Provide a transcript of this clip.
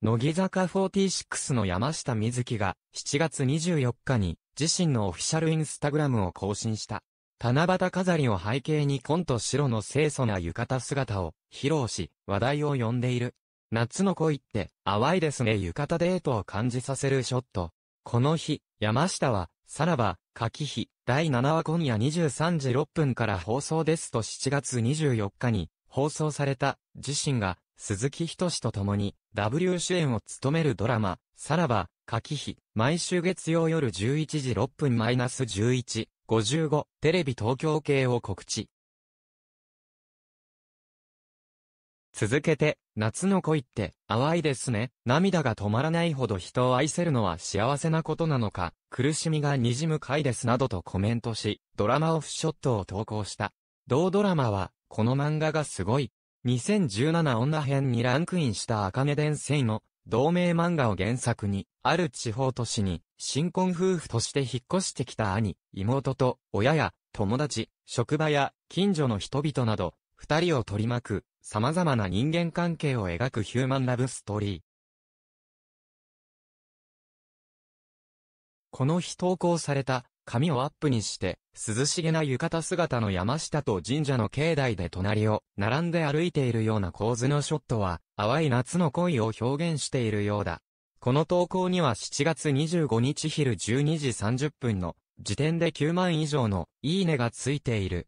乃木坂46の山下美月が7月24日に自身のオフィシャルインスタグラムを更新した。七夕飾りを背景に紺と白の清楚な浴衣姿を披露し、話題を呼んでいる。夏の恋って、淡いですね浴衣デートを感じさせるショット。この日、山下は、さらば、柿日、第7話今夜23時6分から放送ですと7月24日に、放送された、自身が、鈴木仁と共に W 主演を務めるドラマ、さらば、夏季日、毎週月曜夜11時6分マイナス11、55、テレビ東京系を告知。続けて、夏の恋って、淡いですね。涙が止まらないほど人を愛せるのは幸せなことなのか、苦しみが滲む回ですなどとコメントし、ドラマオフショットを投稿した。同ドラマは、この漫画がすごい、2017女編にランクインしたン・伝生の同名漫画を原作に、ある地方都市に新婚夫婦として引っ越してきた兄、妹と親や友達、職場や近所の人々など、二人を取り巻く様々な人間関係を描くヒューマンラブストーリー。この日投稿された髪をアップにして、涼しげな浴衣姿の山下と神社の境内で隣を並んで歩いているような構図のショットは、淡い夏の恋を表現しているようだ。この投稿には7月25日昼12時30分の時点で9万以上のいいねがついている。